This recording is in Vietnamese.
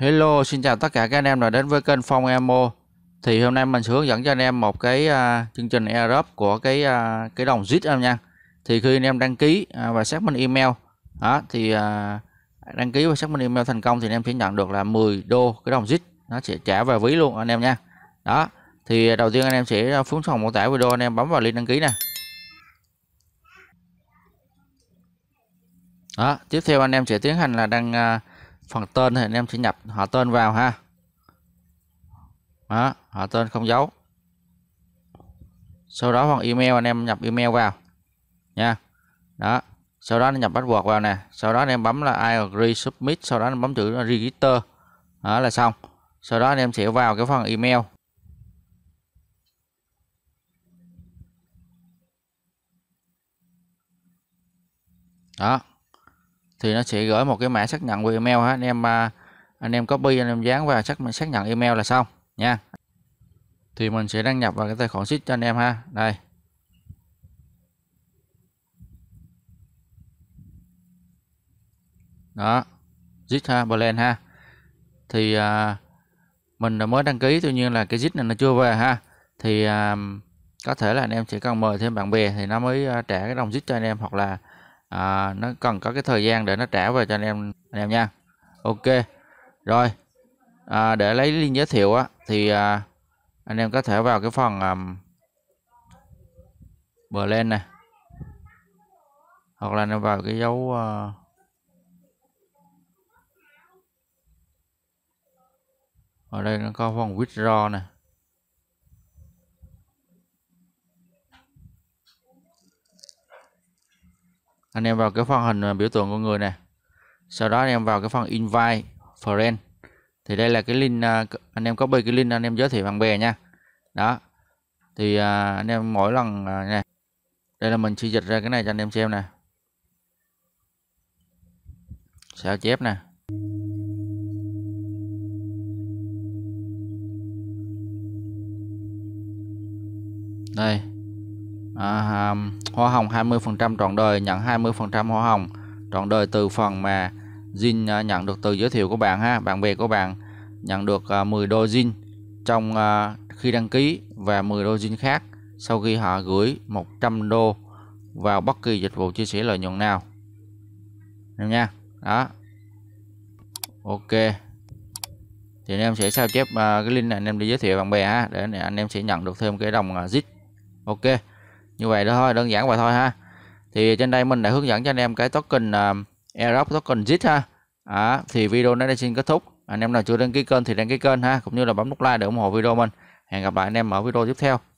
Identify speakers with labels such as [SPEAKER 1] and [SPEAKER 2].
[SPEAKER 1] Hello, xin chào tất cả các anh em đã đến với kênh Phong Emo. Thì hôm nay mình sẽ hướng dẫn cho anh em một cái uh, chương trình Aerob của cái uh, cái đồng zit em nha. Thì khi anh em đăng ký uh, và xác minh email đó, thì uh, đăng ký và xác minh email thành công thì anh em sẽ nhận được là 10 đô cái đồng zit nó sẽ trả về ví luôn anh em nha. Đó thì đầu tiên anh em sẽ à, xuống phòng mô tả video anh em bấm vào link đăng ký nè đó tiếp theo anh em sẽ tiến hành là đăng à, phần tên thì anh em sẽ nhập họ tên vào ha đó họ tên không dấu sau đó phần email anh em nhập email vào nha đó sau đó anh nhập password vào nè sau đó anh em bấm là I agree submit sau đó anh bấm chữ register đó là xong sau đó anh em sẽ vào cái phần email đó thì nó sẽ gửi một cái mã xác nhận qua email ha anh em à, anh em copy anh em dán và xác xác nhận email là xong nha thì mình sẽ đăng nhập vào cái tài khoản ship cho anh em ha đây đó zit ha blend ha thì à, mình đã mới đăng ký tuy nhiên là cái zit này nó chưa về ha thì à, có thể là anh em sẽ cần mời thêm bạn bè thì nó mới à, trả cái đồng zit cho anh em hoặc là à, nó cần có cái thời gian để nó trả về cho anh em anh em nha ok rồi à, để lấy link giới thiệu á thì à, anh em có thể vào cái phần um, à, blend này hoặc là anh em vào cái dấu uh, ở đây nó có phần withdraw này anh em vào cái phần hình à, biểu tượng con người này sau đó anh em vào cái phần invite friend thì đây là cái link à, anh em copy cái link anh em giới thiệu bạn bè nha đó thì à, anh em mỗi lần này đây là mình sẽ dịch ra cái này cho anh em xem nè sao chép nè đây à, hoa hồng 20% trọn đời nhận 20% hoa hồng trọn đời từ phần mà zin à, nhận được từ giới thiệu của bạn ha bạn bè của bạn nhận được 10 đô zin trong à, khi đăng ký và 10 đô zin khác sau khi họ gửi 100 đô vào bất kỳ dịch vụ chia sẻ lợi nhuận nào em nha đó ok thì anh em sẽ sao chép à, cái link này anh em đi giới thiệu bạn bè ha để anh em sẽ nhận được thêm cái đồng zit. ok như vậy đó thôi đơn giản vậy thôi ha thì trên đây mình đã hướng dẫn cho anh em cái token uh, Aerox token JIT ha à, thì video này đây xin kết thúc anh em nào chưa đăng ký kênh thì đăng ký kênh ha cũng như là bấm nút like để ủng hộ video mình hẹn gặp lại anh em ở video tiếp theo